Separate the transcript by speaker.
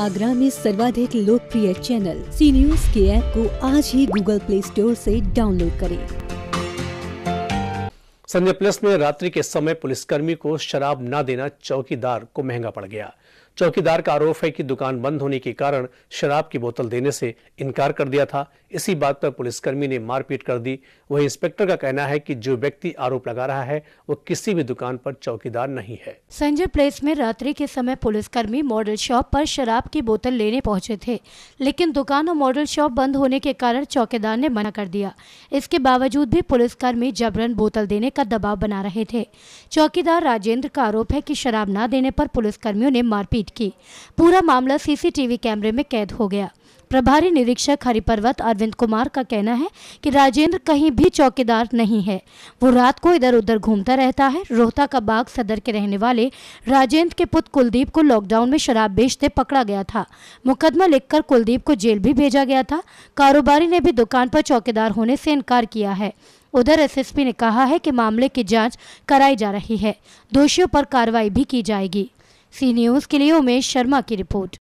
Speaker 1: आगरा में सर्वाधिक लोकप्रिय चैनल सी न्यूज के ऐप को आज ही गूगल प्ले स्टोर से डाउनलोड करें
Speaker 2: संजय प्लस में रात्रि के समय पुलिसकर्मी को शराब न देना चौकीदार को महंगा पड़ गया चौकीदार का आरोप है कि दुकान बंद होने के कारण शराब की बोतल देने से इनकार कर दिया था इसी बात पर पुलिसकर्मी ने मारपीट कर दी वही इंस्पेक्टर का कहना है कि जो व्यक्ति आरोप लगा रहा है वो किसी भी दुकान पर चौकीदार नहीं है
Speaker 1: संजय प्लेस में रात्रि के समय पुलिसकर्मी मॉडल शॉप पर शराब की बोतल लेने पहुंचे थे लेकिन दुकान और मॉडल शॉप बंद होने के कारण चौकीदार ने मना कर दिया इसके बावजूद भी पुलिसकर्मी जबरन बोतल देने का दबाव बना रहे थे चौकीदार राजेंद्र का आरोप है की शराब न देने पर पुलिसकर्मियों ने मारपीट मारपीट की पूरा मामला सीसीटीवी कैमरे में कैद हो गया प्रभारी निरीक्षक हरिपर्वत अरविंद कुमार का कहना है कि राजेंद्र कहीं भी चौकीदार नहीं है वो रात को इधर उधर घूमता रहता है रोहता का बाग सदर के रहने वाले राजेंद्र के पुत्र कुलदीप को लॉकडाउन में शराब बेचते पकड़ा गया था मुकदमा लिखकर कुलदीप को जेल भी भेजा गया था कारोबारी ने भी दुकान पर चौकीदार होने से इनकार किया है उधर एसएसपी ने कहा है कि मामले की जांच कराई जा रही है दोषियों पर कार्रवाई भी की जाएगी सी न्यूज़ के लिए उमेश शर्मा की रिपोर्ट